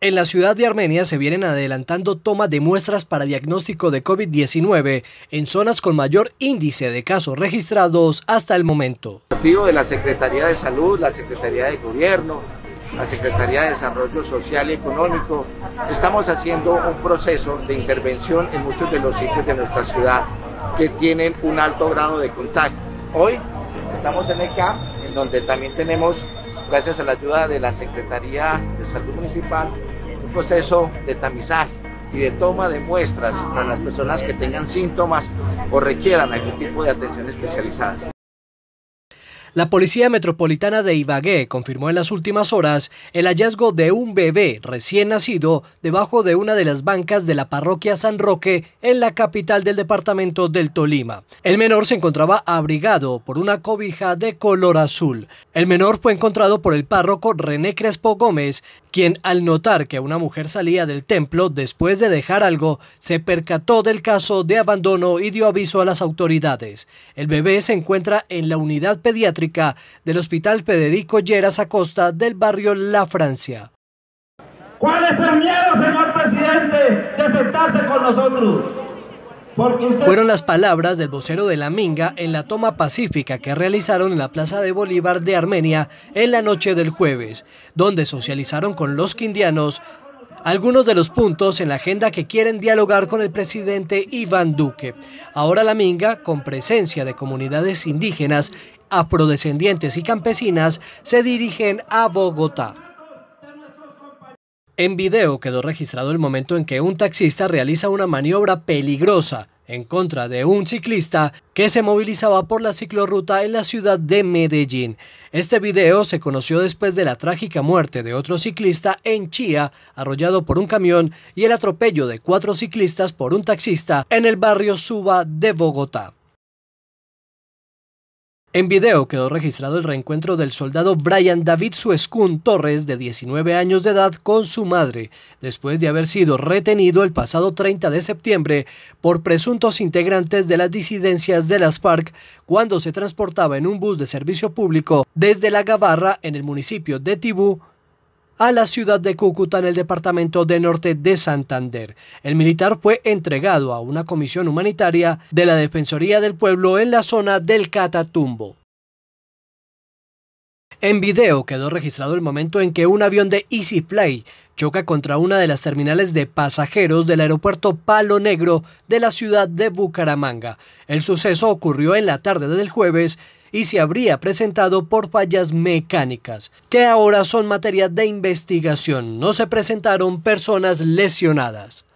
En la ciudad de Armenia se vienen adelantando tomas de muestras para diagnóstico de COVID-19 en zonas con mayor índice de casos registrados hasta el momento. de la Secretaría de Salud, la Secretaría de Gobierno, la Secretaría de Desarrollo Social y Económico, estamos haciendo un proceso de intervención en muchos de los sitios de nuestra ciudad que tienen un alto grado de contacto. Hoy estamos en el CAMP, en donde también tenemos, gracias a la ayuda de la Secretaría de Salud Municipal, un proceso de tamizaje y de toma de muestras para las personas que tengan síntomas o requieran algún tipo de atención especializada. La Policía Metropolitana de Ibagué confirmó en las últimas horas el hallazgo de un bebé recién nacido debajo de una de las bancas de la parroquia San Roque en la capital del departamento del Tolima. El menor se encontraba abrigado por una cobija de color azul. El menor fue encontrado por el párroco René Crespo Gómez, quien al notar que una mujer salía del templo después de dejar algo, se percató del caso de abandono y dio aviso a las autoridades. El bebé se encuentra en la unidad pediátrica del Hospital Federico Lleras Acosta del barrio La Francia. es el señor presidente, de sentarse con nosotros? Fueron las palabras del vocero de la Minga en la toma pacífica que realizaron en la Plaza de Bolívar de Armenia en la noche del jueves, donde socializaron con los quindianos algunos de los puntos en la agenda que quieren dialogar con el presidente Iván Duque. Ahora la Minga, con presencia de comunidades indígenas afrodescendientes y campesinas se dirigen a Bogotá. En video quedó registrado el momento en que un taxista realiza una maniobra peligrosa en contra de un ciclista que se movilizaba por la ciclorruta en la ciudad de Medellín. Este video se conoció después de la trágica muerte de otro ciclista en Chía, arrollado por un camión, y el atropello de cuatro ciclistas por un taxista en el barrio Suba de Bogotá. En video quedó registrado el reencuentro del soldado Brian David Suescún Torres, de 19 años de edad, con su madre, después de haber sido retenido el pasado 30 de septiembre por presuntos integrantes de las disidencias de las FARC cuando se transportaba en un bus de servicio público desde La Gabarra, en el municipio de Tibú, a la ciudad de Cúcuta en el departamento de Norte de Santander. El militar fue entregado a una comisión humanitaria de la Defensoría del Pueblo en la zona del Catatumbo. En video quedó registrado el momento en que un avión de Easy Play choca contra una de las terminales de pasajeros del aeropuerto Palo Negro de la ciudad de Bucaramanga. El suceso ocurrió en la tarde del jueves y se habría presentado por fallas mecánicas, que ahora son materia de investigación. No se presentaron personas lesionadas.